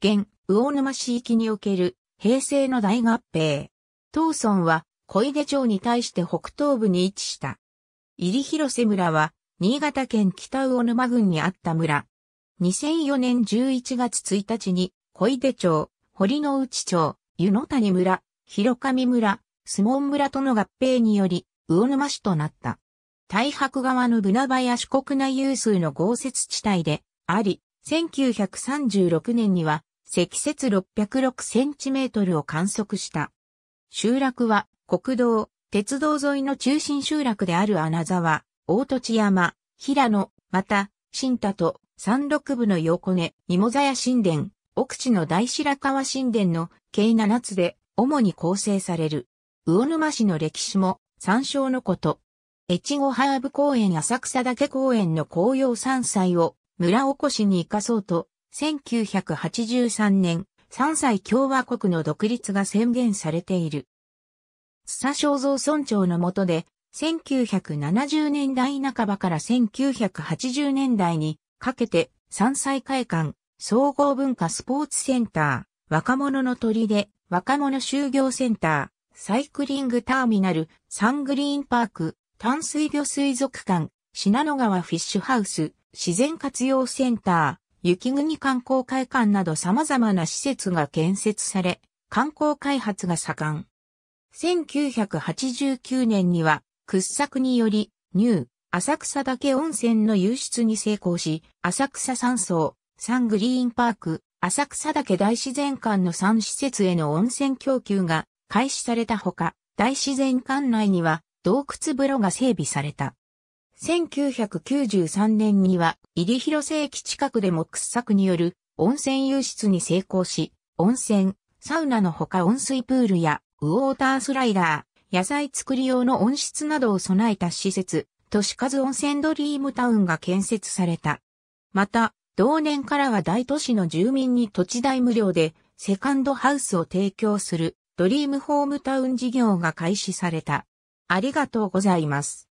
現、魚沼市域における平成の大合併。東村は小出町に対して北東部に位置した。入広瀬村は新潟県北魚沼郡にあった村。2004年11月1日に小出町、堀之内町、湯野谷村、広上村、相撲村との合併により魚沼市となった。大白川のブナバや四国内有数の豪雪地帯であり、1936年には積雪606センチメートルを観測した。集落は国道、鉄道沿いの中心集落である穴沢、大土地山、平野、また、新田と山麓部の横根、芋座屋神殿、奥地の大白川神殿の計7つで主に構成される。魚沼市の歴史も参照のこと。越後ハーブ公園浅草岳公園の紅葉山菜を村おこしに生かそうと1983年、三歳共和国の独立が宣言されている。津佐正造村長の下で、1970年代半ばから1980年代にかけて、三歳会館、総合文化スポーツセンター、若者の出、若者就業センター、サイクリングターミナル、サングリーンパーク、淡水魚水族館、品野川フィッシュハウス、自然活用センター、雪国観光会館など様々な施設が建設され、観光開発が盛ん。1989年には掘削により、ニュー、浅草岳温泉の湧出に成功し、浅草山荘、サングリーンパーク、浅草岳大自然館の3施設への温泉供給が開始されたほか、大自然館内には洞窟風呂が整備された。1993年には、入広瀬駅近くでも掘削による温泉湧出に成功し、温泉、サウナのほか温水プールやウォータースライダー、野菜作り用の温室などを備えた施設、都市数温泉ドリームタウンが建設された。また、同年からは大都市の住民に土地代無料で、セカンドハウスを提供する、ドリームホームタウン事業が開始された。ありがとうございます。